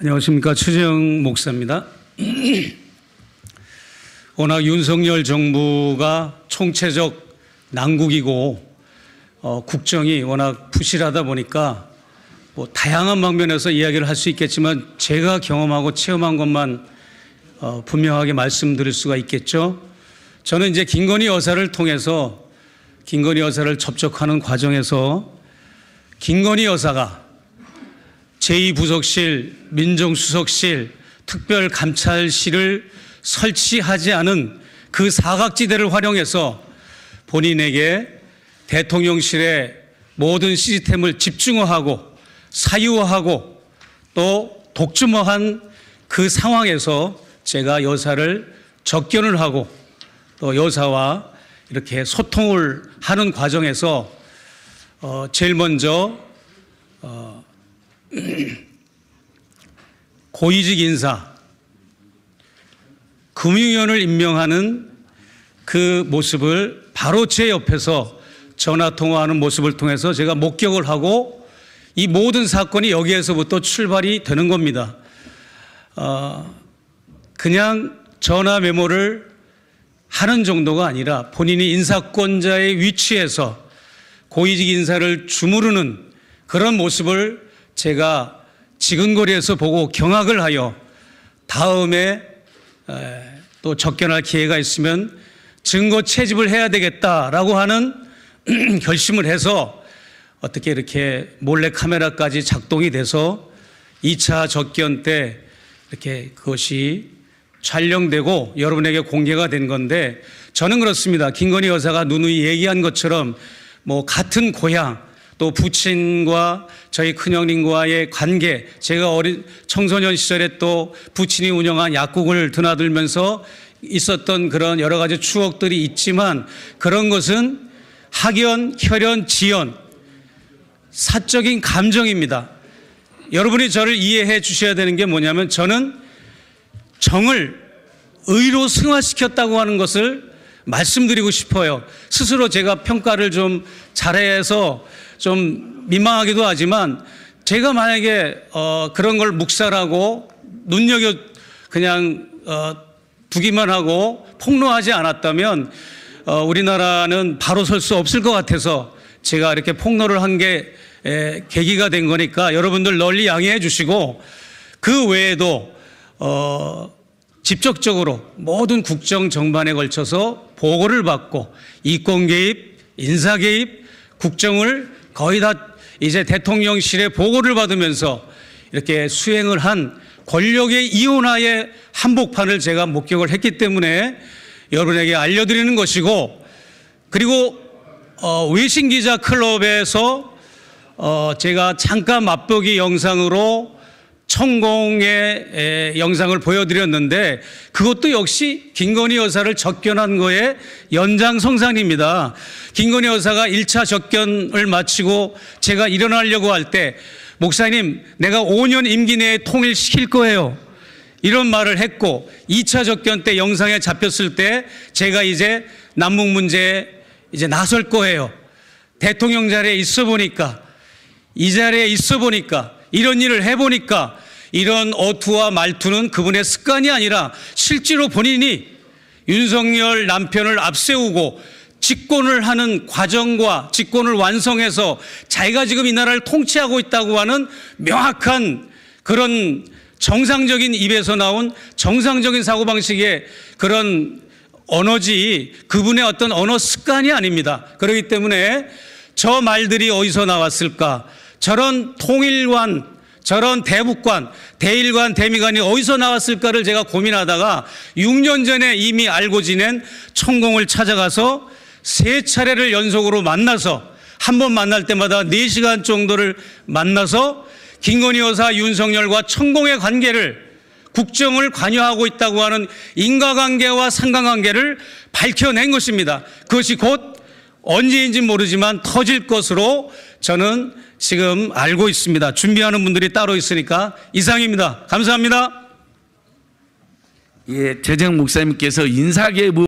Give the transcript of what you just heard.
안녕하십니까. 최재영 목사입니다. 워낙 윤석열 정부가 총체적 난국이고 어, 국정이 워낙 부실하다 보니까 뭐 다양한 방면에서 이야기를 할 수 있겠지만 제가 경험하고 체험한 것만 어, 분명하게 말씀드릴 수가 있겠죠. 저는 이제 김건희 여사를 통해서 김건희 여사를 접촉하는 과정에서 김건희 여사가 제2부속실, 민정수석실, 특별감찰실을 설치하지 않은 그 사각지대를 활용해서 본인에게 대통령실의 모든 시스템을 집중화하고 사유화하고 또독주화한그 상황에서 제가 여사를 접견을 하고 또 여사와 이렇게 소통을 하는 과정에서 어 제일 먼저 어 고위직 인사, 금융위원을 임명하는 그 모습을 바로 제 옆에서 전화 통화하는 모습을 통해서 제가 목격을 하고 이 모든 사건이 여기에서부터 출발이 되는 겁니다. 어, 그냥 전화 메모를 하는 정도가 아니라 본인이 인사권자의 위치에서 고위직 인사를 주무르는 그런 모습을 제가 지근거리에서 보고 경악을 하여 다음에 또 접견할 기회가 있으면 증거 채집을 해야 되겠다라고 하는 결심을 해서 어떻게 이렇게 몰래 카메라까지 작동이 돼서 2차 접견 때 이렇게 그것이 촬영되고 여러분에게 공개가 된 건데 저는 그렇습니다. 김건희 여사가 누누이 얘기한 것처럼 뭐 같은 고향, 또 부친과 저희 큰형님과의 관계, 제가 어린 청소년 시절에 또 부친이 운영한 약국을 드나들면서 있었던 그런 여러 가지 추억들이 있지만 그런 것은 학연, 혈연, 지연, 사적인 감정입니다. 여러분이 저를 이해해 주셔야 되는 게 뭐냐면 저는 정을 의로 승화시켰다고 하는 것을 말씀드리고 싶어요. 스스로 제가 평가를 좀 잘해서 좀 민망하기도 하지만 제가 만약에 어, 그런 걸 묵살하고 눈여겨 그냥 어, 두기만 하고 폭로하지 않았다면 어, 우리나라는 바로 설 수 없을 것 같아서 제가 이렇게 폭로를 한 게 계기가 된 거니까 여러분들 널리 양해해 주시고 그 외에도 어, 직접적으로 모든 국정 정반에 걸쳐서 보고를 받고 이권 개입, 인사 개입, 국정을 거의 다 이제 대통령실에 보고를 받으면서 이렇게 수행을 한 권력의 이혼화의 한복판을 제가 목격을 했기 때문에 여러분에게 알려드리는 것이고 그리고 어, 외신 기자 클럽에서 어, 제가 잠깐 맛보기 영상으로 천공의 영상을 보여드렸는데 그것도 역시 김건희 여사를 접견한 거에 연장성상입니다 김건희 여사가 1차 접견을 마치고 제가 일어나려고 할 때 목사님 내가 5년 임기 내에 통일시킬 거예요. 이런 말을 했고 2차 접견 때 영상에 잡혔을 때 제가 이제 남북 문제에 이제 나설 거예요. 대통령 자리에 있어 보니까 이 자리에 있어 보니까 이런 일을 해보니까 이런 어투와 말투는 그분의 습관이 아니라 실제로 본인이 윤석열 남편을 앞세우고 집권을 하는 과정과 집권을 완성해서 자기가 지금 이 나라를 통치하고 있다고 하는 명확한 그런 정상적인 입에서 나온 정상적인 사고방식의 그런 언어지 그분의 어떤 언어 습관이 아닙니다. 그렇기 때문에 저 말들이 어디서 나왔을까? 저런 통일관, 저런 대북관, 대일관, 대미관이 어디서 나왔을까를 제가 고민하다가 6년 전에 이미 알고 지낸 천공을 찾아가서 세 차례를 연속으로 만나서 한 번 만날 때마다 4시간 정도를 만나서 김건희 여사 윤석열과 천공의 관계를 국정을 관여하고 있다고 하는 인과관계와 상관관계를 밝혀낸 것입니다. 그것이 곧 언제인지 모르지만 터질 것으로 저는 지금 알고 있습니다. 준비하는 분들이 따로 있으니까 이상입니다. 감사합니다. 예, 재정 목사님께서 인사계